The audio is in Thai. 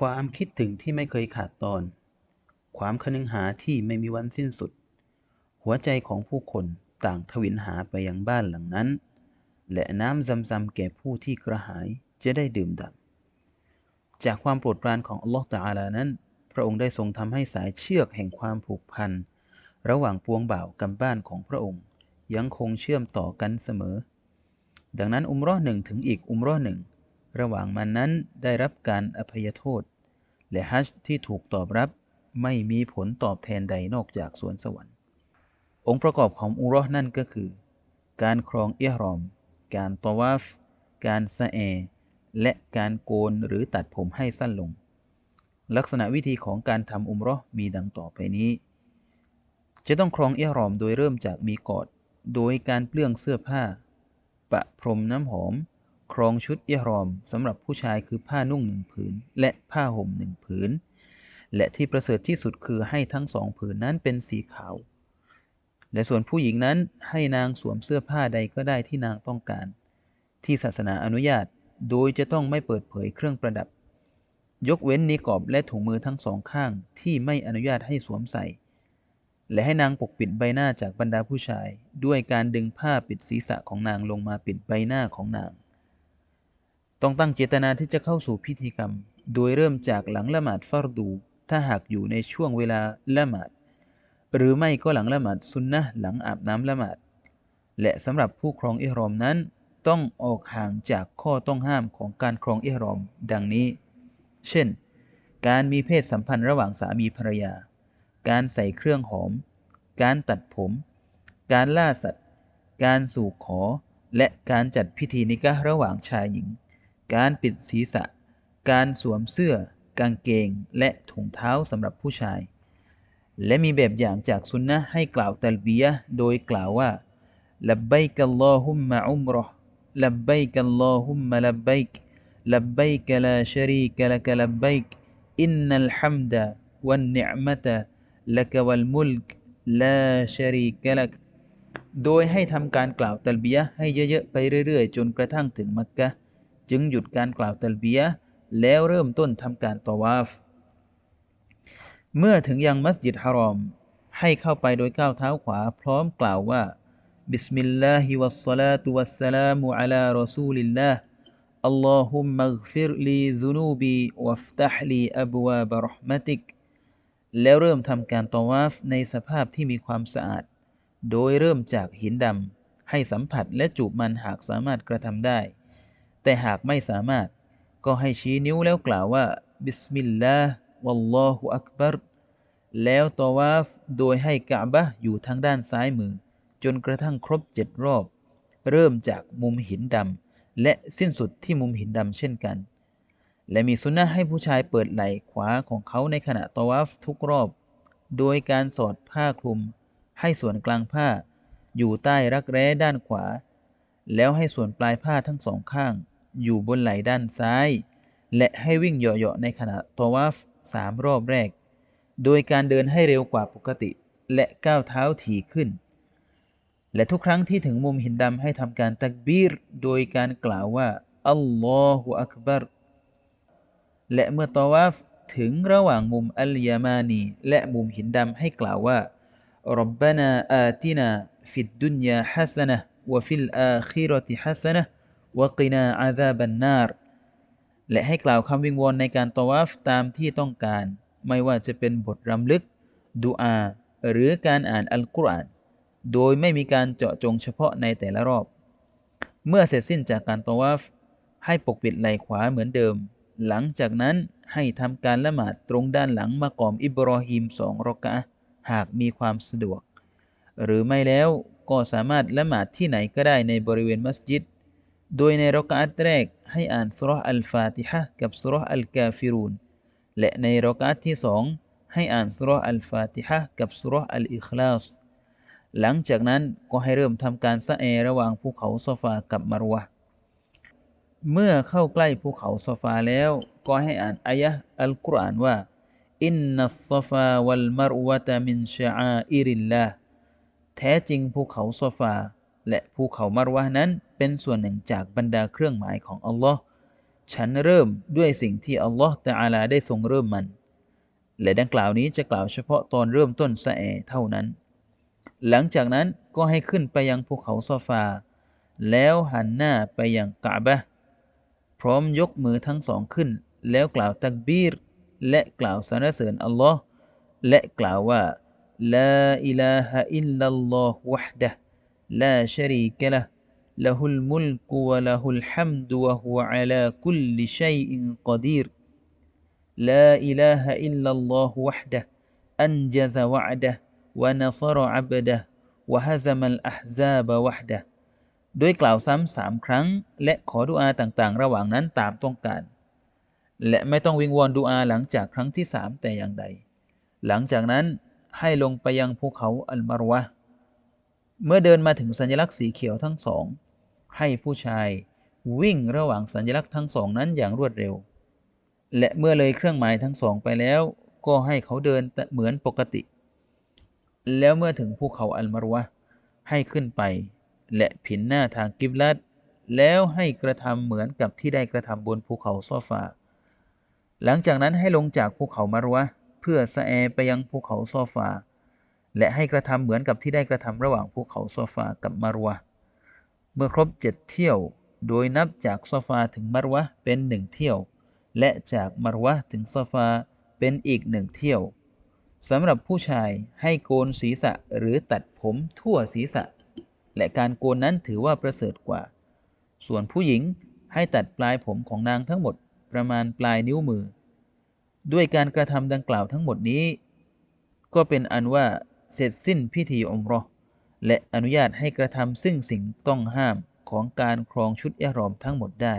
ความคิดถึงที่ไม่เคยขาดตอน ความคนึงหาที่ไม่มีวันสิ้นสุด หัวใจของผู้คนต่างทวินหาไปยังบ้านหลังนั้น และน้ำซ้ำๆแก่ผู้ที่กระหายจะได้ดื่มดับ จากความโปรดปรานของอัลลอฮฺตาอาลานั้น พระองค์ได้ทรงทำให้สายเชือกแห่งความผูกพัน ระหว่างปวงบ่าวกับบ้านของพระองค์ยังคงเชื่อมต่อกันเสมอ ดังนั้นอุมร้อหนึ่งถึงอีกอุมร้อหนึ่งระหว่างมันนั้นได้รับการอภัยโทษ และฮัจที่ถูกตอบรับไม่มีผลตอบแทนใดนอกจากสวนสวรรค์องค์ประกอบของอุรห์นั่นก็คือ การครองเอรอม การตวาฟ การสะแอและการโกนหรือตัดผมให้สั้นลง ลักษณะวิธีของการทำอุมรห์มีดังต่อไปนี้ จะต้องครองเอรอมโดยเริ่มจากมีกอดโดยการเปลื้องเสื้อผ้า ปะพรมน้ำหอมครองชุดอิหรอมสำหรับผู้ชายคือผ้านุ่งหนึ่งผืนและผ้าห่มหนึ่งผืนและที่ประเสริฐที่สุดคือให้ทั้งสองผืนนั้นเป็นสีขาวและส่วนผู้หญิงนั้นให้นางสวมเสื้อผ้าใดก็ได้ที่นางต้องการ ที่ศาสนาอนุญาตโดยจะต้องไม่เปิดเผยเครื่องประดับ ยกเว้นนิกอบและถุงมือทั้งสองข้างที่ไม่อนุญาตให้สวมใส่ และให้นางปกปิดใบหน้าจากบรรดาผู้ชาย ด้วยการดึงผ้าปิดศีรษะของนางลงมาปิดใบหน้าของนางต้องตั้งเจตนาที่จะเข้าสู่พิธีกรรม โดยเริ่มจากหลังละหมาดฟารดูถ้าหากอยู่ในช่วงเวลาละหมาด หรือไม่ก็หลังละหมาดซุนนะหลังอาบน้ำละหมาด และสำหรับผู้ครองอิหรอมนั้นต้องออกห่างจากข้อต้องห้ามของการครองอิหรอม ดังนี้ เช่น การมีเพศสัมพันธ์ระหว่างสามีภรรยา การใส่เครื่องหอม การตัดผม การล่าสัตว์ การสู่ขอ และการจัดพิธีนิกะระหว่างชายหญิงการปิดศีรษะ การสวมเสื้อ กางเกง และถุงเท้าสำหรับผู้ชาย และมีแบบอย่างจากสุนนะให้กล่าวตัลบียะโดยกล่าวว่าลับไบกัลลอฮุมมะอุมรอลับไบกัลลอฮุมมะลับไบกลับไบกลาชรีกลักลับไบกอินนัลฮัมดะวันนิอมะตะลักวัลมุลกลาชรีกลักโดยให้ทำการกล่าวตัลบียะให้เยอะๆไปเรื่อย ๆ จนกระทั่งถึงมักกะจึงหยุดการกล่าวตัลเบียแล้วเริ่มต้นทำการตอวาฟ เมื่อถึงยังมัสยิดฮารอม ให้เข้าไปโดยก้าวเท้าขวา พร้อมกล่าวว่าบิสมิลลาฮิวัสซาลาตุวัสสลามุอะลารอซูลิลลาห์อัลลอฮุมมัฆฟิรลีซุนูบีวัฟตัฮลีอับวาบะรหมติกแล้วเริ่มทำการตอวาฟในสภาพที่มีความสะอาด โดยเริ่มจากหินดำให้สัมผัสและจูบมันหากสามารถกระทำได้แต่หากไม่สามารถก็ให้ชี้นิ้วแล้วกล่าวว่าบิสมิลลาห์วัลลอฮุอักบัรแล้วตัวาฟโดยให้กะบะอยู่ทางด้านซ้ายมือ จนกระทั่งครบเจ็ดรอบ เริ่มจากมุมหินดำและสิ้นสุดที่มุมหินดำเช่นกัน และมีสุนนะให้ผู้ชายเปิดไหล่ขวาของเขาในขณะตัวาฟทุกรอบ โดยการสอดผ้าคลุม ให้ส่วนกลางผ้าอยู่ใต้รักแร้ด้านขวา แล้วให้ส่วนปลายผ้าทั้งสองข้างอยู่บนไหล่ด้านซ้าย และให้วิ่งเหยาะๆในขณะตวาฟสามรอบแรก โดยการเดินให้เร็วกว่าปกติ และก้าวเท้าถี่ขึ้น และทุกครั้งที่ถึงมุมหินดำให้ทำการตักบีร โดยการกล่าวว่าอัลลอฮฺอักบารและเมื่อตวาฟ ถึงระหว่างมุมอัลยามานี และมุมหินดำให้กล่าวว่ารับบานาอาตินาฟิดดุนยาฮัสนะวะฟิลอาคีรติฮัสนะวกินาอาซาบันนารและให้กล่าวคำวิงวอนในการตวัฟตามที่ต้องการ ไม่ว่าจะเป็นบทรำลึกดูอา หรือการอ่านอัลกุรอาน โดยไม่มีการเจาะจงเฉพาะในแต่ละรอบ เมื่อเสร็จสิ้นจากการตวัฟให้ปกปิดไหล่ขวาเหมือนเดิม หลังจากนั้นให้ทำการละหมาดตรงด้านหลังมากอมอิบรอฮิมสองรอกะ หากมีความสะดวก หรือไม่แล้วก็สามารถละหมาดที่ไหนก็ได้ในบริเวณมัสยิดโดยในรักอัตแรกให้อ่านสุรษอัลฟาติฮะกับสุรษอัลกาฟิรูนและในรักอัตที่สองให้อ่านสุรษอัลฟาติฮะกับสุรษอัลอิคลาสหลังจากนั้นก็ให้เริ่มทำการสะเอระหว่างภูเขาซฟากับมารวะ เมื่อเข้าใกล้ภูเขาซฟาแล้วก็ให้อ่านอายะ์อัลกุรอานว่าอินนัสซฟาวัลมารวะตะมินชะอาอิริลลาแท้จริงภูเขาซฟาและภูเขามารวะนั้นเป็นส่วนหนึ่งจากบรรดาเครื่องหมายของอัลลอฮ์ฉันเริ่มด้วยสิ่งที่อัลลอฮ์ตะอาลาได้ทรงเริ่มมัน และดังกล่าวนี้จะกล่าวเฉพาะตอนเริ่มต้นสะเอเท่านั้น หลังจากนั้นก็ให้ขึ้นไปยังภูเขาซอฟา แล้วหันหน้าไปยังกาบะพร้อมยกมือทั้งสองขึ้น แล้วกล่าวตักบีรและกล่าวสรรเสริญอัลลอฮ์และกล่าวว่าลาอิลาฮะอิลลัลลอฮ์วะดะ لا شريك له له الملك وله الحمد وهو على كل شيء قدير لا إله إلا الله وحده أنجز وعده ونصر عبده وهزم الأحزاب وحده ด้วยกล่าวซ้ำสามครั้ง และขอดุอาต่าง ๆ ระหว่างนั้นตามต้องการ และไม่ต้องวิงวอนดุอาหลังจากครั้งที่สามแต่อย่างใด หลังจากนั้นให้ลงไปยังภูเขาอัลมารวะเมื่อเดินมาถึงสัญลักษณ์สีเขียวทั้งสอง ให้ผู้ชาย วิ่งระหว่างสัญลักษณ์ทั้งสองนั้นอย่างรวดเร็ว และเมื่อเลยเครื่องหมายทั้งสองไปแล้วก็ให้เขาเดินเหมือนปกติ แล้วเมื่อถึงภูเขาอัลมารวะให้ขึ้นไป และผินหน้าทางกิบลัดแล้วให้กระทำเหมือนกับที่ได้กระทำบนภูเขาซอฟา หลังจากนั้นให้ลงจากภูเขามารวะเพื่อสแอไปยังภูเขาซอฟาและให้กระทำเหมือนกับที่ได้กระทำระหว่างภูเขาโซฟากับมารวะ เมื่อครบเจ็ดเที่ยว โดยนับจากโซฟาถึงมารวะเป็นหนึ่งเที่ยว และจากมารวะถึงโซฟาเป็นอีกหนึ่งเที่ยวสำหรับผู้ชายให้โกนศีรษะหรือตัดผมทั่วศีรษะ และการโกนนั้นถือว่าประเสริฐกว่า ส่วนผู้หญิงให้ตัดปลายผมของนางทั้งหมดประมาณปลายนิ้วมือ ด้วยการกระทำดังกล่าวทั้งหมดนี้ ก็เป็นอันว่าเสร็จสิ้นพิธีอมรอและอนุญาตให้กระทำซึ่งสิ่งต้องห้ามของการครองชุดอหรอมทั้งหมดได้